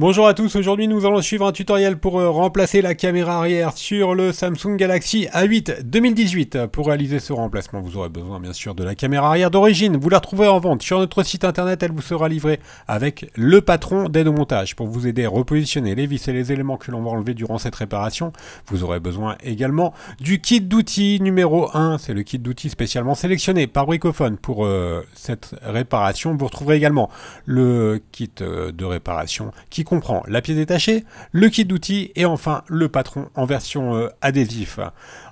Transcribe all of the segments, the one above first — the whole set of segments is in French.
Bonjour à tous, aujourd'hui nous allons suivre un tutoriel pour euh, remplacer la caméra arrière sur le Samsung Galaxy A8 2018. Pour réaliser ce remplacement, vous aurez besoin bien sûr de la caméra arrière d'origine. Vous la retrouverez en vente sur notre site internet, elle vous sera livrée avec le patron d'aide au montage pour vous aider à repositionner les vis et les éléments que l'on va enlever durant cette réparation. Vous aurez besoin également du kit d'outils numéro 1, c'est le kit d'outils spécialement sélectionné par Bricophone pour euh, cette réparation. Vous retrouverez également le kit euh, de réparation qui comprend la pièce détachée, le kit d'outils et enfin le patron en version euh, adhésif.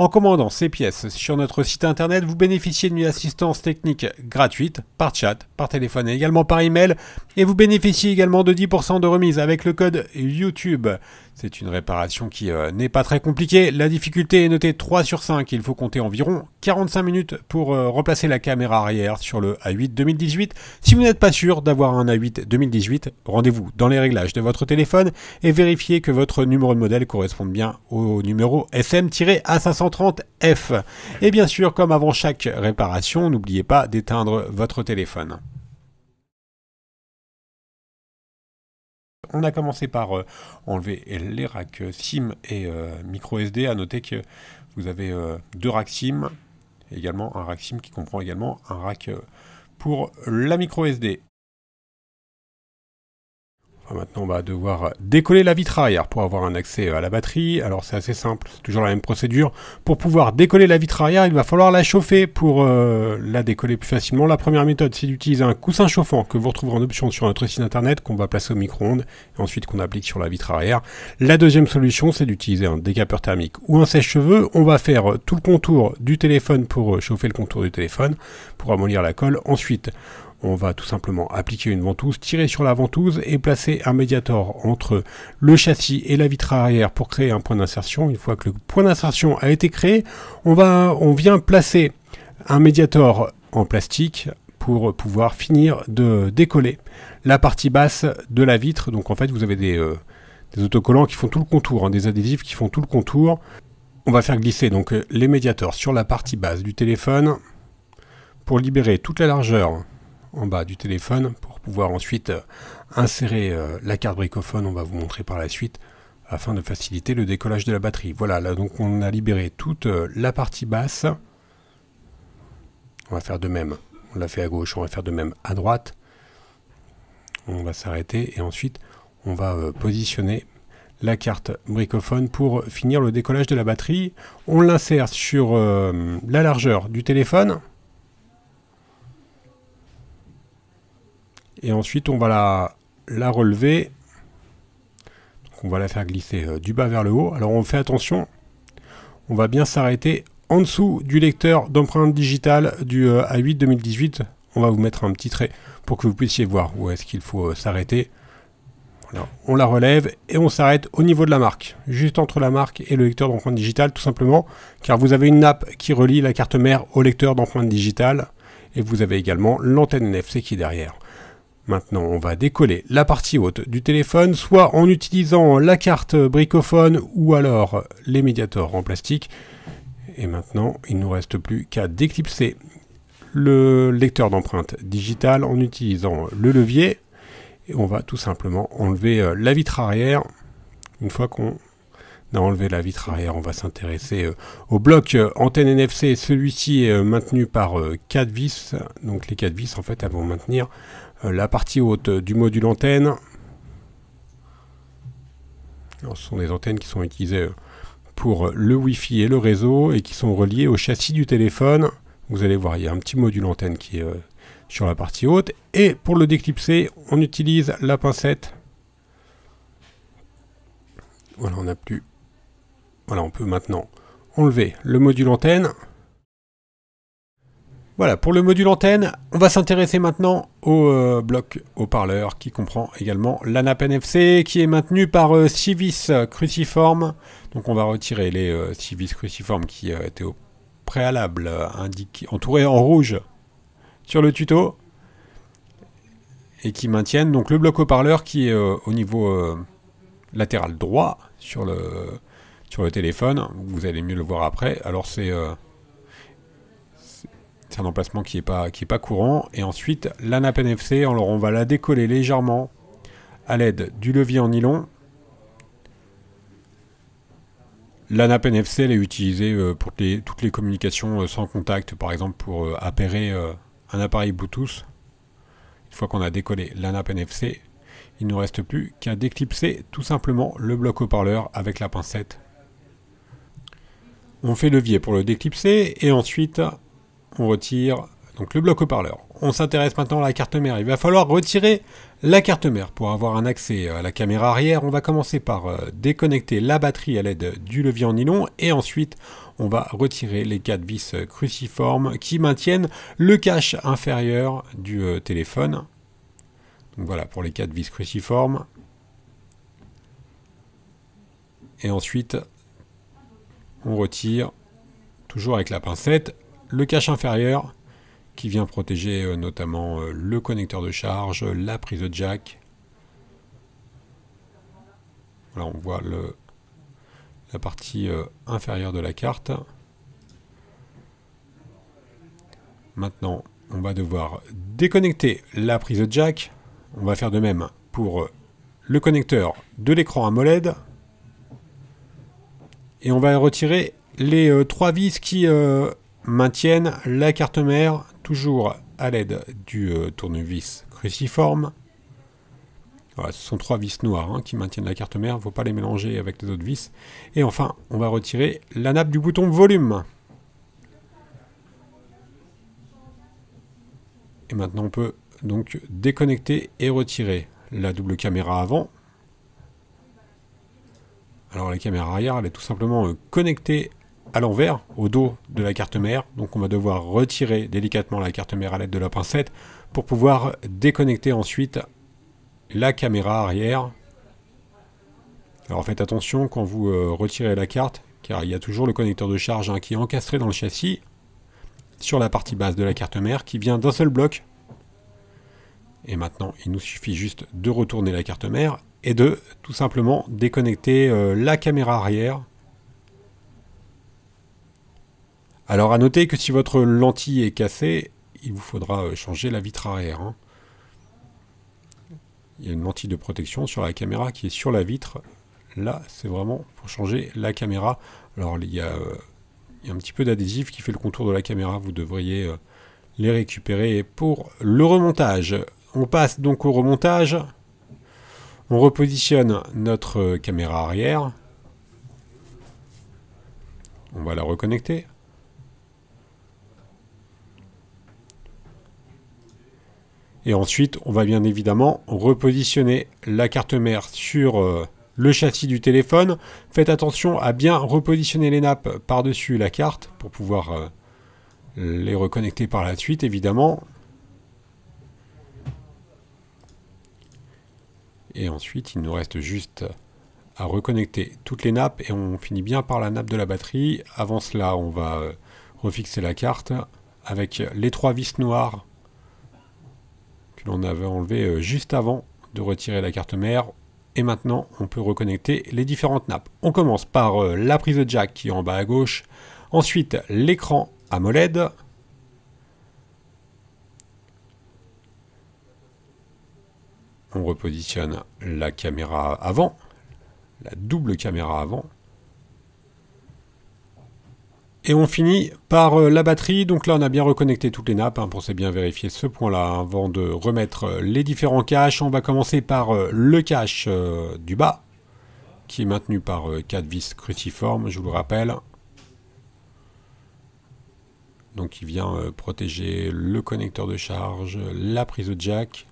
En commandant ces pièces sur notre site internet, vous bénéficiez d'une assistance technique gratuite par chat, par téléphone et également par email. Et vous bénéficiez également de 10% de remise avec le code YouTube. C'est une réparation qui euh, n'est pas très compliquée. La difficulté est notée 3 sur 5. Il faut compter environ 45 minutes pour euh, remplacer la caméra arrière sur le A8 2018. Si vous n'êtes pas sûr d'avoir un A8 2018, rendez-vous dans les réglages de votre téléphone et vérifiez que votre numéro de modèle corresponde bien au numéro SM-A500 f Et bien sûr, comme avant chaque réparation, n'oubliez pas d'éteindre votre téléphone. On a commencé par euh, enlever les racks euh, SIM et euh, micro SD. À noter que vous avez deux racks SIM, également un rack SIM qui comprend également un rack pour la micro SD. Maintenant, on va devoir décoller la vitre arrière pour avoir un accès euh, à la batterie. Alors, c'est assez simple, c'est toujours la même procédure. Pour pouvoir décoller la vitre arrière, il va falloir la chauffer pour euh, la décoller plus facilement. La première méthode, c'est d'utiliser un coussin chauffant que vous retrouverez en option sur notre site internet, qu'on va placer au micro-ondes et ensuite qu'on applique sur la vitre arrière. La deuxième solution, c'est d'utiliser un décapeur thermique ou un sèche-cheveux. On va faire tout le contour du téléphone pour euh, chauffer le contour du téléphone, pour amollir la colle. Ensuite, on va tout simplement appliquer une ventouse, tirer sur la ventouse et placer un médiator entre le châssis et la vitre arrière pour créer un point d'insertion. Une fois que le point d'insertion a été créé, on, va, on vient placer un médiator en plastique pour pouvoir finir de décoller la partie basse de la vitre. Donc en fait vous avez des, euh, autocollants qui font tout le contour, hein, des adhésifs qui font tout le contour. On va faire glisser donc les médiators sur la partie basse du téléphone pour libérer toute la largeur en bas du téléphone pour pouvoir ensuite euh, insérer euh, la carte bricophone, on va vous montrer par la suite, afin de faciliter le décollage de la batterie. Voilà, là donc on a libéré toute euh, la partie basse. On va faire de même. On l'a fait à gauche, on va faire de même à droite. On va s'arrêter et ensuite on va positionner la carte bricophone pour finir le décollage de la batterie. On l'insère sur la largeur du téléphone. Et ensuite, on va la, relever. on va la faire glisser euh, du bas vers le haut. Alors, on fait attention. On va bien s'arrêter en dessous du lecteur d'empreinte digitale du euh, A8 2018. On va vous mettre un petit trait pour que vous puissiez voir où est-ce qu'il faut euh, s'arrêter. On la relève et on s'arrête au niveau de la marque, juste entre la marque et le lecteur d'empreinte digitale tout simplement, car vous avez une nappe qui relie la carte mère au lecteur d'empreinte digitale et vous avez également l'antenne NFC qui est derrière. Maintenant, on va décoller la partie haute du téléphone, soit en utilisant la carte bricophone ou alors les médiators en plastique. Et maintenant, il ne nous reste plus qu'à déclipser le lecteur d'empreintes digitales en utilisant le levier. Et on va tout simplement enlever euh, la vitre arrière. Une fois qu'on a enlevé la vitre arrière, on va s'intéresser euh, au bloc euh, antenne NFC. Celui-ci est maintenu par 4 vis. Donc les 4 vis, en fait, elles vont maintenir euh, la partie haute du module antenne. ce sont des antennes qui sont utilisées euh, pour euh, le Wi-Fi et le réseau et qui sont reliées au châssis du téléphone. Vous allez voir, il y a un petit module antenne qui est sur la partie haute. Et pour le déclipser, on utilise la pincette. Voilà, on a plus. Voilà, on peut maintenant enlever le module antenne. Voilà, pour le module antenne, on va s'intéresser maintenant au euh, bloc haut-parleur qui comprend également l'ANAP NFC qui est maintenu par euh, Civis cruciformes, Donc on va retirer les euh, Civis cruciformes qui étaient au préalable indiqués, entourés en rouge sur le tuto et qui maintiennent donc le bloc haut-parleur qui est au niveau latéral droit sur le, sur le téléphone. Vous allez mieux le voir après. Alors c'est c'est un emplacement qui n'est pas, pas courant. Et ensuite, la nappe NFC, alors on va la décoller légèrement à l'aide du levier en nylon. La nappe NFC, elle est utilisée euh, pour toutes les communications euh, sans contact, par exemple pour euh, appairer un appareil Bluetooth. Une fois qu'on a décollé la nappe NFC, il ne nous reste plus qu'à déclipser tout simplement le bloc haut-parleur avec la pincette. On fait levier pour le déclipser et ensuite on retire donc le bloc haut-parleur. On s'intéresse maintenant à la carte mère. Il va falloir retirer la carte mère pour avoir un accès euh, à la caméra arrière. On va commencer par euh, déconnecter la batterie à l'aide du levier en nylon et ensuite on va retirer les quatre vis euh, cruciformes qui maintiennent le cache inférieur du téléphone. Donc voilà pour les quatre vis cruciformes. Et ensuite, on retire toujours avec la pincette le cache inférieur qui vient protéger euh, notamment euh, le connecteur de charge, la prise de jack. Voilà, on voit la partie euh, inférieure de la carte. Maintenant, on va devoir déconnecter la prise de jack. On va faire de même pour le connecteur de l'écran AMOLED. Et on va retirer les trois vis qui maintiennent la carte mère toujours à l'aide du euh, tournevis cruciforme. ce sont trois vis noires hein, qui maintiennent la carte mère, il ne faut pas les mélanger avec les autres vis. Et enfin, on va retirer la nappe du bouton volume. Et maintenant, on peut donc déconnecter et retirer la double caméra avant. Alors la caméra arrière, elle est tout simplement euh, connectée à l'envers, au dos de la carte mère. Donc on va devoir retirer délicatement la carte mère à l'aide de la pincette pour pouvoir déconnecter ensuite la caméra arrière. Alors faites attention quand vous euh, retirez la carte, car il y a toujours le connecteur de charge hein, qui est encastré dans le châssis sur la partie basse de la carte mère qui vient d'un seul bloc. Et maintenant, il nous suffit juste de retourner la carte mère et de tout simplement déconnecter euh, la caméra arrière Alors à noter que si votre lentille est cassée, il vous faudra euh, changer la vitre arrière. Hein. Il y a une lentille de protection sur la caméra qui est sur la vitre. Là, c'est vraiment pour changer la caméra. Alors il y a, euh, un petit peu d'adhésif qui fait le contour de la caméra. Vous devriez euh, les récupérer pour le remontage. On passe donc au remontage. On repositionne notre caméra arrière. On va la reconnecter. Et ensuite, on va bien évidemment repositionner la carte mère sur euh, le châssis du téléphone. Faites attention à bien repositionner les nappes par-dessus la carte pour pouvoir euh, les reconnecter par la suite, évidemment. Et ensuite, il nous reste juste à reconnecter toutes les nappes et on finit bien par la nappe de la batterie. Avant cela, on va euh, refixer la carte avec les trois vis noires on avait enlevé euh, juste avant de retirer la carte mère. Et maintenant, on peut reconnecter les différentes nappes. On commence par euh, la prise de jack qui est en bas à gauche. Ensuite, l'écran AMOLED. On repositionne la caméra avant, la double caméra avant. Et on finit par euh, la batterie. Donc là, on a bien reconnecté toutes les nappes. Hein, pour bien vérifier ce point-là hein, avant de remettre euh, les différents caches. On va commencer par euh, le cache du bas, qui est maintenu par 4 vis cruciformes, je vous le rappelle. Donc il vient protéger le connecteur de charge, la prise de jack,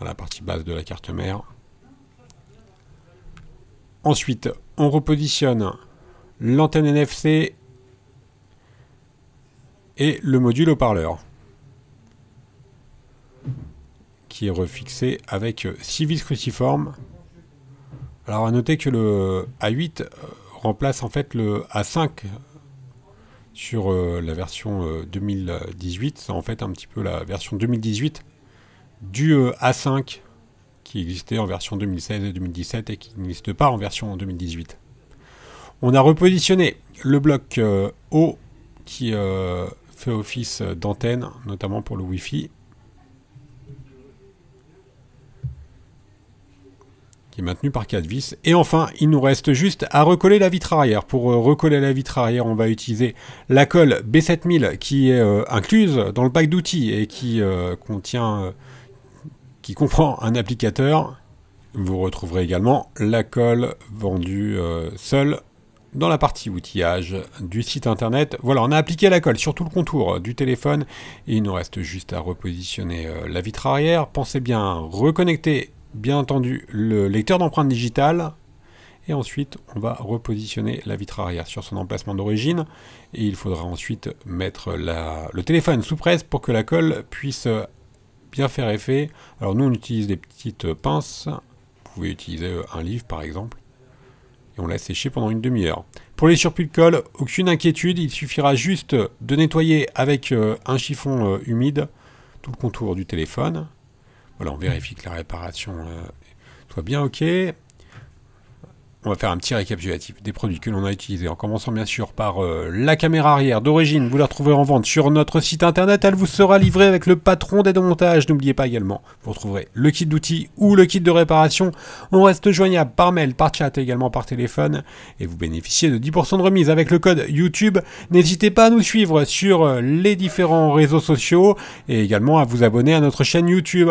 la partie basse de la carte mère. Ensuite, on repositionne l'antenne NFC et le module haut-parleur qui est refixé avec 6 vis cruciformes. Alors à noter que le A8 euh, remplace en fait le A5 sur euh, la version 2018, euh, c'est en fait un petit peu la version 2018 du A5 qui existait en version 2016 et 2017 et qui n'existe pas en version 2018. On a repositionné le bloc haut euh, qui euh, fait office d'antenne, notamment pour le Wi-Fi. Qui est maintenu par 4 vis. Et enfin, il nous reste juste à recoller la vitre arrière. Pour euh, recoller la vitre arrière, on va utiliser la colle B7000 qui est incluse dans le pack d'outils et qui contient, qui comprend un applicateur. Vous retrouverez également la colle vendue seule dans la partie outillage du site internet. Voilà, on a appliqué la colle sur tout le contour euh, du téléphone et il nous reste juste à repositionner euh, la vitre arrière. Pensez bien reconnecter bien entendu le lecteur d'empreintes digitales et ensuite on va repositionner la vitre arrière sur son emplacement d'origine et il faudra ensuite mettre le téléphone sous presse pour que la colle puisse euh, bien faire effet. Alors nous on utilise des petites pinces, vous pouvez utiliser un livre par exemple et on laisse sécher pendant une demi-heure. Pour les surplus de colle, aucune inquiétude, il suffira juste de nettoyer avec euh, un chiffon euh, humide tout le contour du téléphone. Voilà, on vérifie que la réparation euh, soit bien OK. On va faire un petit récapitulatif des produits que l'on a utilisés, en commençant bien sûr par euh, la caméra arrière d'origine. Vous la retrouverez en vente sur notre site internet. Elle vous sera livrée avec le patron des démontages. N'oubliez pas également, vous retrouverez le kit d'outils ou le kit de réparation. On reste joignable par mail, par chat et également par téléphone. Et vous bénéficiez de 10% de remise avec le code YouTube. N'hésitez pas à nous suivre sur euh, les différents réseaux sociaux et également à vous abonner à notre chaîne YouTube.